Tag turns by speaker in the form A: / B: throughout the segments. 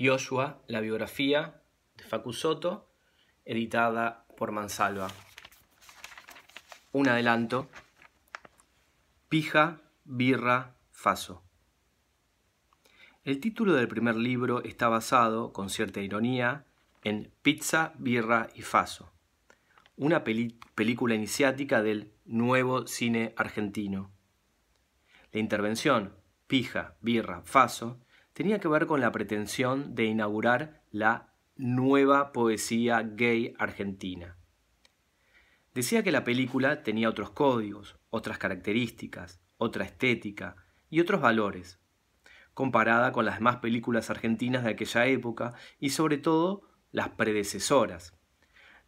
A: Joshua, la biografía de Facu editada por Mansalva. Un adelanto. Pija, birra, faso. El título del primer libro está basado, con cierta ironía, en Pizza, birra y faso, una película iniciática del nuevo cine argentino. La intervención Pija, birra, faso tenía que ver con la pretensión de inaugurar la nueva poesía gay argentina. Decía que la película tenía otros códigos, otras características, otra estética y otros valores, comparada con las demás películas argentinas de aquella época y sobre todo las predecesoras,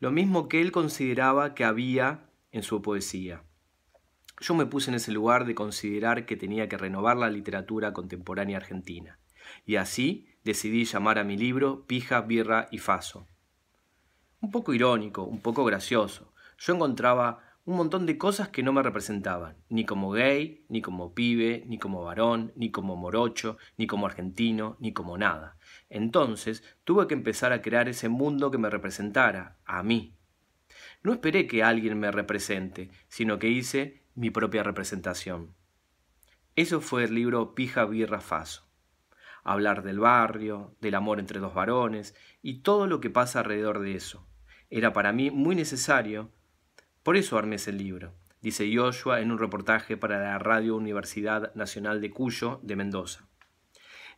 A: lo mismo que él consideraba que había en su poesía. Yo me puse en ese lugar de considerar que tenía que renovar la literatura contemporánea argentina y así decidí llamar a mi libro Pija, Birra y Faso. Un poco irónico, un poco gracioso, yo encontraba un montón de cosas que no me representaban, ni como gay, ni como pibe, ni como varón, ni como morocho, ni como argentino, ni como nada. Entonces tuve que empezar a crear ese mundo que me representara, a mí. No esperé que alguien me represente, sino que hice mi propia representación. Eso fue el libro Pija Birra Faso hablar del barrio, del amor entre dos varones y todo lo que pasa alrededor de eso. Era para mí muy necesario, por eso armé ese libro, dice Joshua en un reportaje para la Radio Universidad Nacional de Cuyo de Mendoza.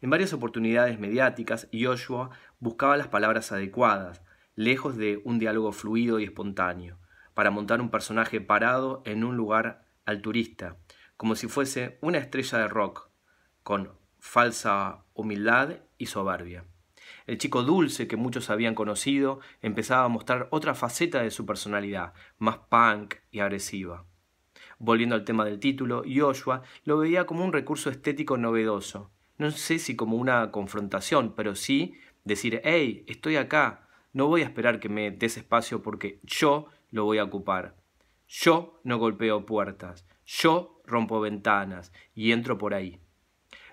A: En varias oportunidades mediáticas, Joshua buscaba las palabras adecuadas, lejos de un diálogo fluido y espontáneo, para montar un personaje parado en un lugar al turista, como si fuese una estrella de rock, con falsa humildad y soberbia. El chico dulce que muchos habían conocido empezaba a mostrar otra faceta de su personalidad, más punk y agresiva. Volviendo al tema del título, Joshua lo veía como un recurso estético novedoso. No sé si como una confrontación, pero sí decir, hey, estoy acá, no voy a esperar que me des espacio porque yo lo voy a ocupar. Yo no golpeo puertas, yo rompo ventanas y entro por ahí.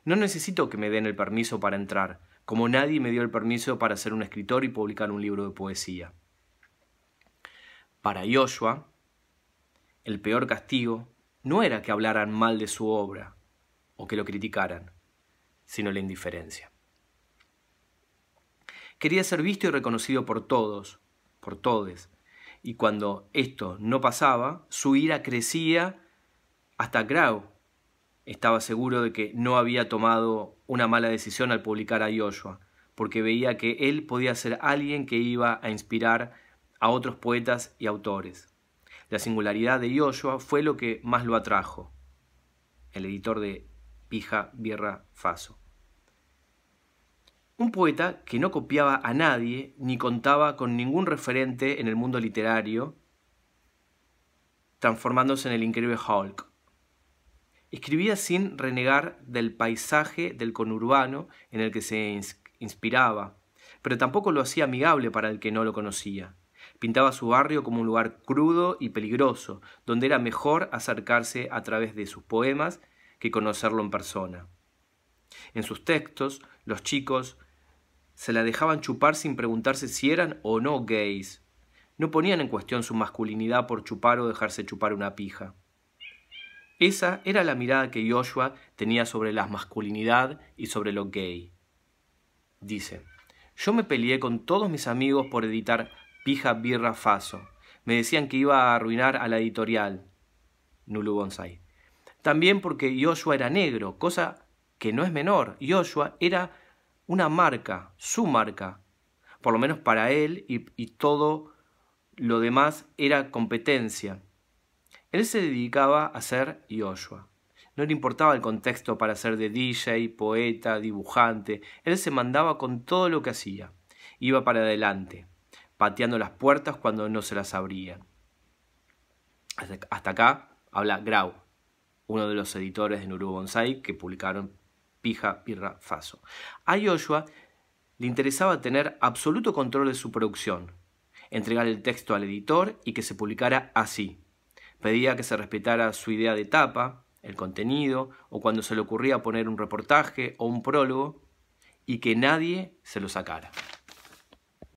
A: No necesito que me den el permiso para entrar, como nadie me dio el permiso para ser un escritor y publicar un libro de poesía. Para Joshua, el peor castigo no era que hablaran mal de su obra o que lo criticaran, sino la indiferencia. Quería ser visto y reconocido por todos, por todes, y cuando esto no pasaba, su ira crecía hasta Grau, estaba seguro de que no había tomado una mala decisión al publicar a Joshua, porque veía que él podía ser alguien que iba a inspirar a otros poetas y autores. La singularidad de Joshua fue lo que más lo atrajo. El editor de Pija Bierra Faso. Un poeta que no copiaba a nadie ni contaba con ningún referente en el mundo literario, transformándose en el increíble Hulk. Escribía sin renegar del paisaje del conurbano en el que se inspiraba, pero tampoco lo hacía amigable para el que no lo conocía. Pintaba su barrio como un lugar crudo y peligroso, donde era mejor acercarse a través de sus poemas que conocerlo en persona. En sus textos, los chicos se la dejaban chupar sin preguntarse si eran o no gays. No ponían en cuestión su masculinidad por chupar o dejarse chupar una pija. Esa era la mirada que Joshua tenía sobre la masculinidad y sobre lo gay. Dice, yo me peleé con todos mis amigos por editar Pija Birra Faso. Me decían que iba a arruinar a la editorial. Nulu Bonsai. También porque Joshua era negro, cosa que no es menor. Joshua era una marca, su marca. Por lo menos para él y todo lo demás era competencia. Él se dedicaba a ser Yoshua. No le importaba el contexto para ser de DJ, poeta, dibujante. Él se mandaba con todo lo que hacía. Iba para adelante, pateando las puertas cuando no se las abrían. Hasta acá habla Grau, uno de los editores de Nuru Bonsai que publicaron Pija, Pirra, Faso. A Yoshua le interesaba tener absoluto control de su producción, entregar el texto al editor y que se publicara así, Pedía que se respetara su idea de tapa, el contenido, o cuando se le ocurría poner un reportaje o un prólogo, y que nadie se lo sacara.